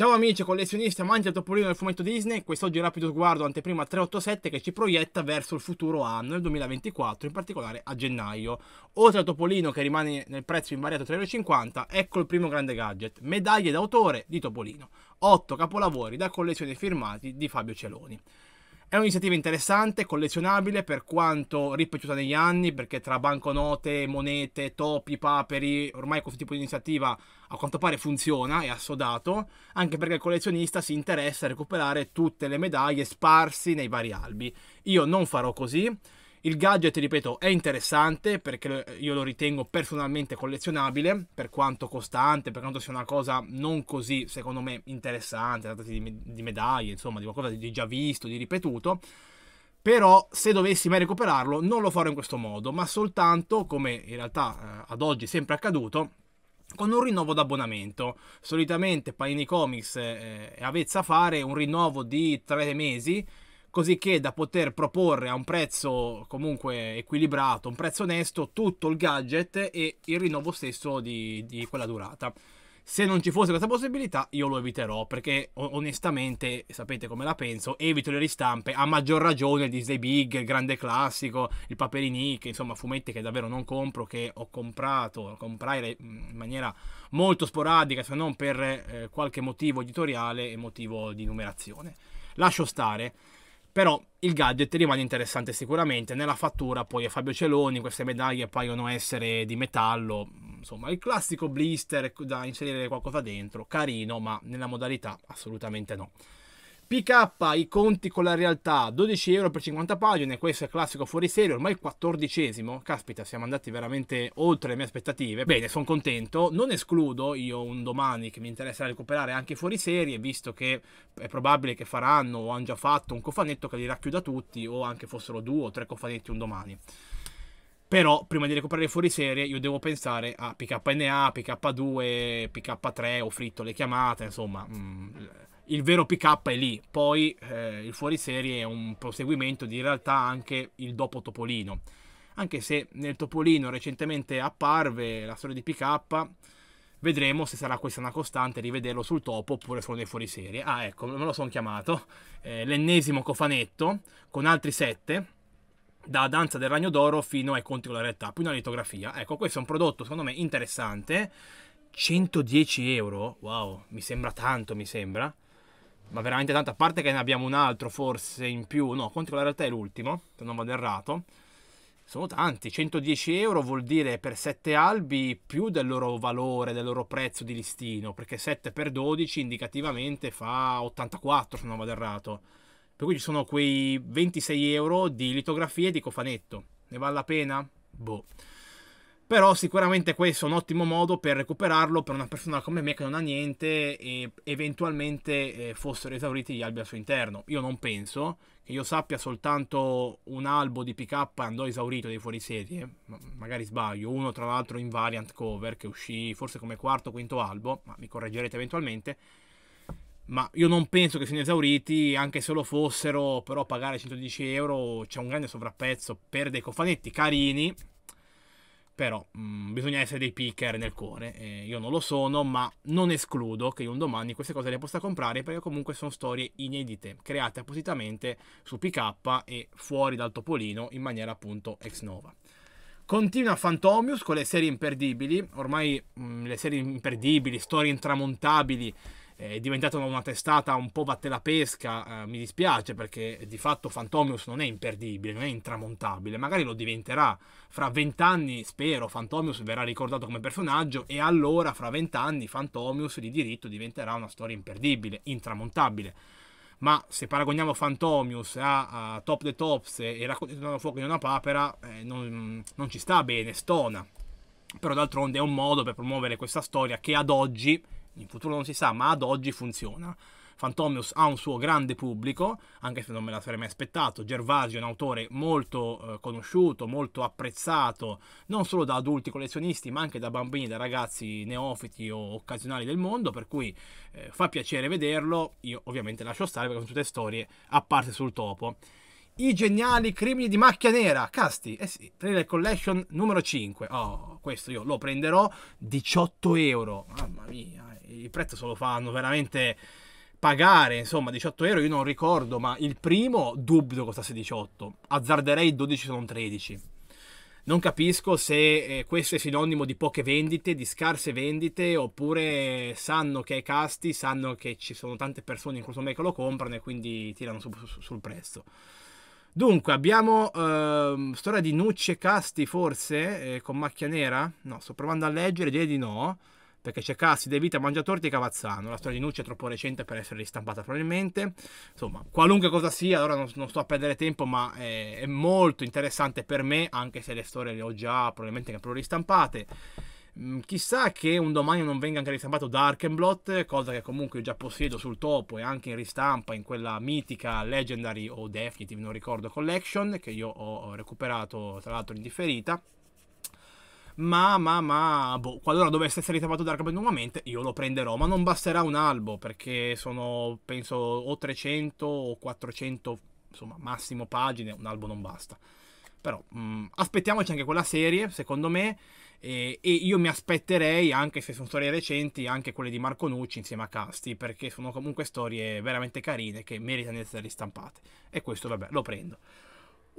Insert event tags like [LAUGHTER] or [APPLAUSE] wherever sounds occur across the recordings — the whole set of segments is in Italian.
Ciao amici, collezionisti, amanti del topolino del fumetto Disney, quest'oggi rapido sguardo anteprima 387 che ci proietta verso il futuro anno, il 2024, in particolare a gennaio. Oltre al topolino che rimane nel prezzo invariato 3,50€, ecco il primo grande gadget, medaglie d'autore di Topolino, 8 capolavori da collezione firmati di Fabio Celoni. È un'iniziativa interessante, collezionabile per quanto ripetuta negli anni, perché tra banconote, monete, topi, paperi, ormai questo tipo di iniziativa a quanto pare funziona, è assodato, anche perché il collezionista si interessa a recuperare tutte le medaglie sparsi nei vari albi. Io non farò così, il gadget, ripeto, è interessante perché io lo ritengo personalmente collezionabile, per quanto costante, per quanto sia una cosa non così, secondo me, interessante, trattati di, di medaglie, insomma, di qualcosa di già visto, di ripetuto. Però se dovessi mai recuperarlo non lo farò in questo modo, ma soltanto, come in realtà eh, ad oggi è sempre accaduto, con un rinnovo d'abbonamento. Solitamente Panini Comics è eh, eh, avvezza a fare un rinnovo di tre mesi cosicché da poter proporre a un prezzo comunque equilibrato, un prezzo onesto, tutto il gadget e il rinnovo stesso di, di quella durata. Se non ci fosse questa possibilità io lo eviterò perché onestamente sapete come la penso, evito le ristampe, a maggior ragione il Disney Big, il grande classico, il Paperini, che insomma fumetti che davvero non compro, che ho comprato, comprai in maniera molto sporadica se non per eh, qualche motivo editoriale e motivo di numerazione. Lascio stare però il gadget rimane interessante sicuramente, nella fattura poi a Fabio Celoni queste medaglie paiono essere di metallo, insomma il classico blister da inserire qualcosa dentro, carino ma nella modalità assolutamente no. PK i conti con la realtà, 12 euro per 50 pagine, questo è classico fuori serie, ormai il quattordicesimo, caspita siamo andati veramente oltre le mie aspettative, bene sono contento, non escludo io un domani che mi interesserà recuperare anche fuori serie, visto che è probabile che faranno o hanno già fatto un cofanetto che li racchiuda tutti o anche fossero due o tre cofanetti un domani. Però prima di recuperare fuori serie io devo pensare a PKNA, PK2, PK3 o fritto le chiamate, insomma... Mm, il vero pick up è lì, poi eh, il fuoriserie è un proseguimento di in realtà anche il dopo Topolino, anche se nel Topolino recentemente apparve la storia di pick up, vedremo se sarà questa una costante rivederlo sul topo oppure solo nei fuoriserie. Ah ecco, me lo sono chiamato, eh, l'ennesimo cofanetto con altri sette da Danza del Ragno d'Oro fino ai Conti con la Realtà, poi una litografia. Ecco, questo è un prodotto secondo me interessante, 110 euro, wow, mi sembra tanto, mi sembra ma veramente tanto, a parte che ne abbiamo un altro forse in più, no, contro la realtà è l'ultimo, se non vado errato, sono tanti, 110 euro vuol dire per 7 albi più del loro valore, del loro prezzo di listino, perché 7 per 12 indicativamente fa 84 se non vado errato, per cui ci sono quei 26 euro di litografia e di cofanetto, ne vale la pena? Boh. Però sicuramente questo è un ottimo modo per recuperarlo per una persona come me che non ha niente e eventualmente eh, fossero esauriti gli albi al suo interno. Io non penso, che io sappia soltanto un albo di pick up andò esaurito dei fuoriserie, eh, magari sbaglio, uno tra l'altro in variant cover che uscì forse come quarto o quinto albo, ma mi correggerete eventualmente. Ma io non penso che siano esauriti, anche se lo fossero, però pagare 110 euro c'è un grande sovrapprezzo per dei cofanetti carini, però mh, mm, bisogna essere dei picker nel cuore, eh, io non lo sono, ma non escludo che un domani queste cose le possa comprare perché comunque sono storie inedite, create appositamente su PK e fuori dal topolino in maniera appunto ex nova. Continua Fantomius con le serie imperdibili, ormai mh, mm, le serie imperdibili, storie intramontabili è diventata una testata un po' batte la pesca, eh, mi dispiace perché di fatto Fantomius non è imperdibile, non è intramontabile, magari lo diventerà fra vent'anni, spero, Fantomius verrà ricordato come personaggio e allora fra vent'anni Fantomius di diritto diventerà una storia imperdibile, intramontabile. Ma se paragoniamo Fantomius a, a Top the Tops e raccontato da fuoco in una papera, eh, non, non ci sta bene, stona. Però d'altronde è un modo per promuovere questa storia che ad oggi in futuro non si sa, ma ad oggi funziona. Fantomius ha un suo grande pubblico, anche se non me la sarei mai aspettato. Gervasio è un autore molto eh, conosciuto, molto apprezzato, non solo da adulti collezionisti, ma anche da bambini, da ragazzi neofiti o occasionali del mondo, per cui eh, fa piacere vederlo. Io ovviamente lascio stare perché sono tutte storie a parte sul topo. I geniali crimini di macchia nera. Casti, eh sì, trailer collection numero 5. Oh, questo io lo prenderò 18 euro. Mamma mia, il prezzo lo fanno veramente pagare insomma 18 euro io non ricordo ma il primo dubito costasse 18 azzarderei 12 se non 13 non capisco se eh, questo è sinonimo di poche vendite di scarse vendite oppure sanno che è casti sanno che ci sono tante persone in questo me che lo comprano e quindi tirano su, su, sul prezzo Dunque, abbiamo ehm, storia di Nucce Casti, forse, eh, con macchia nera? No, sto provando a leggere, direi di no perché c'è Cassi, De Vita, Mangiatorti e Cavazzano. La storia di Nucci è troppo recente per essere ristampata probabilmente. Insomma, qualunque cosa sia, allora non, non sto a perdere tempo, ma è, è, molto interessante per me, anche se le storie le ho già probabilmente che ristampate. Mm, chissà che un domani non venga anche ristampato Darkenblot, cosa che comunque già possiedo sul topo e anche in ristampa in quella mitica Legendary o Definitive, non ricordo, collection che io ho recuperato tra l'altro in differita ma, ma, ma, boh, qualora dovesse essere ritrovato Dark Darkman nuovamente, io lo prenderò, ma non basterà un albo, perché sono, penso, o 300 o 400, insomma, massimo pagine, un albo non basta. Però mh, mm, aspettiamoci anche quella serie, secondo me, e, e, io mi aspetterei, anche se sono storie recenti, anche quelle di Marco Nucci insieme a Casti, perché sono comunque storie veramente carine che meritano di essere ristampate. E questo, vabbè, lo prendo.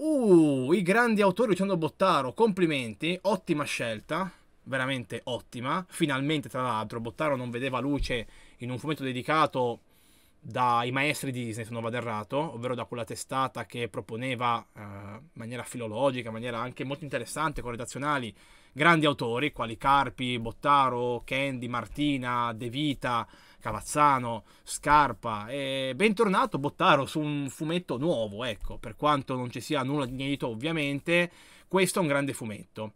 Uh, i grandi autori Luciano Bottaro, complimenti, ottima scelta, veramente ottima. Finalmente, tra l'altro, Bottaro non vedeva luce in un fumetto dedicato dai maestri Disney, se non vado errato, ovvero da quella testata che proponeva eh, in maniera filologica, in maniera anche molto interessante, con redazionali, grandi autori, quali Carpi, Bottaro, Candy, Martina, De Vita, Cavazzano, Scarpa. E bentornato Bottaro su un fumetto nuovo, ecco, per quanto non ci sia nulla di inedito ovviamente, questo è un grande fumetto.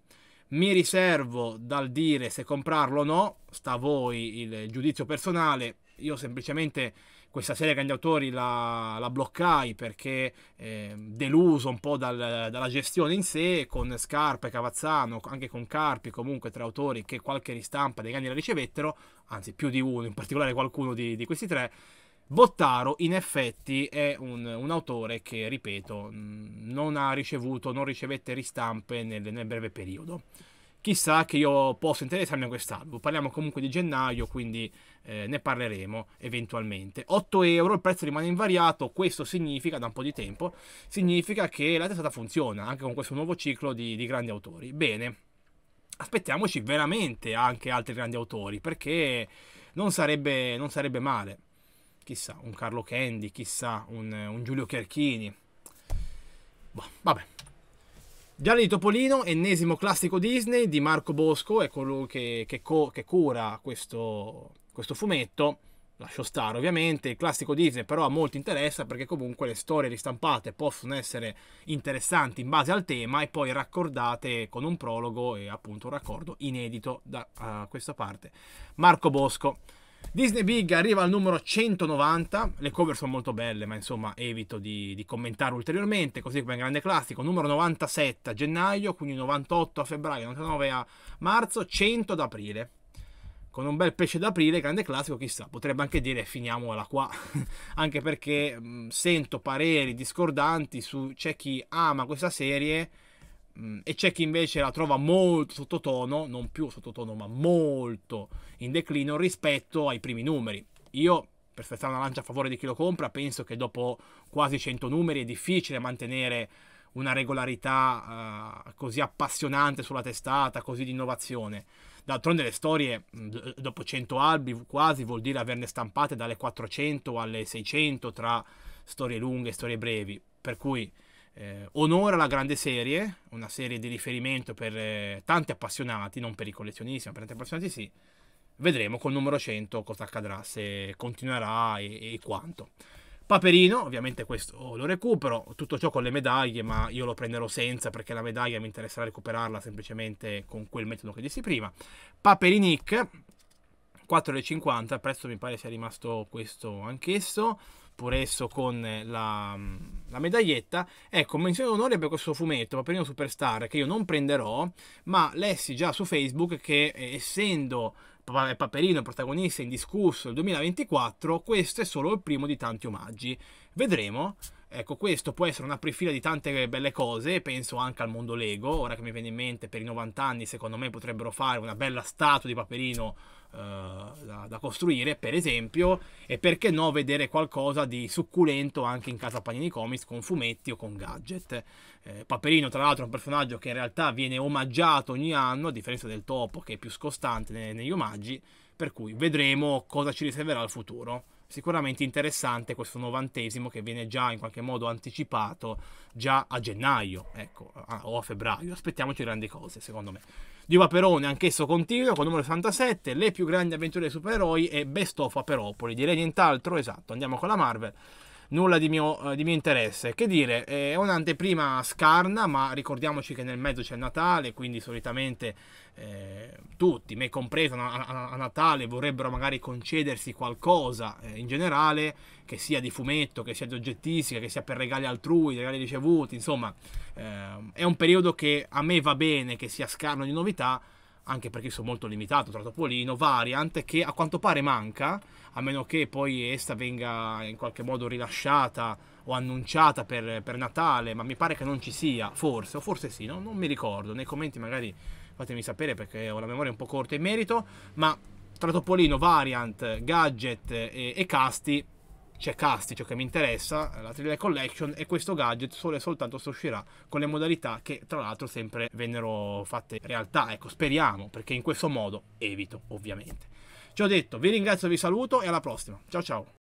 Mi riservo dal dire se comprarlo o no, sta a voi il giudizio personale, io semplicemente questa serie Grandi Autori la, la bloccai perché eh, deluso un po' dal, dalla gestione in sé, con Scarpa e Cavazzano, anche con Carpi, comunque tra autori che qualche ristampa dei grandi la ricevettero, anzi più di uno, in particolare qualcuno di, di questi tre. Bottaro in effetti è un, un, autore che, ripeto, non ha ricevuto, non ricevette ristampe nel, nel breve periodo chissà che io possa interessarmi a quest'album. Parliamo comunque di gennaio, quindi eh, ne parleremo eventualmente. 8 euro, il prezzo rimane invariato, questo significa, da un po' di tempo, significa che la testata funziona, anche con questo nuovo ciclo di, di grandi autori. Bene, aspettiamoci veramente anche altri grandi autori, perché non sarebbe, non sarebbe male. Chissà, un Carlo Candy, chissà, un, un Giulio Cherchini. Boh, vabbè, di Topolino, ennesimo classico Disney di Marco Bosco, è colui che, che, co, che cura questo, questo fumetto lascio stare ovviamente, il classico Disney però a molti interessa perché comunque le storie ristampate possono essere interessanti in base al tema e poi raccordate con un prologo e appunto un raccordo inedito da uh, questa parte. Marco Bosco. Disney Big arriva al numero 190, le cover sono molto belle ma insomma evito di, di commentare ulteriormente, così come grande classico, numero 97 a gennaio, quindi 98 a febbraio, 99 a marzo, 100 ad aprile. Con un bel pesce d'aprile, grande classico, chissà, potrebbe anche dire finiamola qua, [LAUGHS] anche perché mh, sento pareri discordanti su c'è chi ama questa serie Mm, e c'è chi invece la trova molto sottotono, non più sottotono, ma molto in declino rispetto ai primi numeri. Io, per spezzare una lancia a favore di chi lo compra, penso che dopo quasi 100 numeri è difficile mantenere una regolarità uh, così appassionante sulla testata, così di innovazione. D'altronde le storie, mm, dopo 100 albi quasi, vuol dire averne stampate dalle 400 alle 600 tra storie lunghe e storie brevi, per cui eh, onora la grande serie, una serie di riferimento per eh, tanti appassionati, non per i collezionisti, ma per tanti appassionati sì. Vedremo col numero 100 cosa accadrà, se continuerà e, e quanto. Paperino, ovviamente questo lo recupero, tutto ciò con le medaglie, ma io lo prenderò senza perché la medaglia mi interesserà recuperarla semplicemente con quel metodo che dissi prima. Paperinic, 4,50, il prezzo mi pare sia rimasto questo anch'esso pur esso con eh, la, mm, la medaglietta. Ecco, menzione d'onore per questo fumetto, Paperino Superstar, che io non prenderò, ma lessi già su Facebook che eh, essendo Paperino protagonista indiscusso del 2024, questo è solo il primo di tanti omaggi. Vedremo. Ecco, questo può essere una prefila di tante belle cose, penso anche al mondo Lego, ora che mi viene in mente per i 90 anni, secondo me potrebbero fare una bella statua di Paperino eh, da, da, costruire, per esempio, e perché no vedere qualcosa di succulento anche in casa Panini Comics con fumetti o con gadget. Eh, Paperino, tra l'altro, è un personaggio che in realtà viene omaggiato ogni anno, a differenza del topo che è più scostante ne, negli omaggi, per cui vedremo cosa ci riserverà il futuro sicuramente interessante questo novantesimo che viene già in qualche modo anticipato già a gennaio, ecco, o a febbraio. Aspettiamoci grandi cose, secondo me. Di Vaperone, anch'esso continua, con numero 67, le più grandi avventure dei supereroi e Best of Aperopoli. Direi nient'altro, esatto, andiamo con la Marvel nulla di mio, eh, di mio interesse. Che dire, è un'anteprima scarna, ma ricordiamoci che nel mezzo c'è Natale, quindi solitamente eh, tutti, me compreso, a, a, a, Natale vorrebbero magari concedersi qualcosa eh, in generale, che sia di fumetto, che sia di oggettistica, che sia per regali altrui, regali ricevuti, insomma, eh, è un periodo che a me va bene che sia scarno di novità, anche perché sono molto limitato tra Topolino, Variant, che a quanto pare manca, a meno che poi essa venga in qualche modo rilasciata o annunciata per, per Natale, ma mi pare che non ci sia, forse, o forse sì, no? non mi ricordo, nei commenti magari fatemi sapere perché ho la memoria un po' corta in merito, ma tra Topolino, Variant, Gadget e, e Casti c'è ciò che mi interessa, la 3D Collection e questo gadget solo e soltanto se uscirà con le modalità che tra l'altro sempre vennero fatte realtà, ecco speriamo perché in questo modo evito ovviamente. Ci ho detto, vi ringrazio, vi saluto e alla prossima, ciao ciao!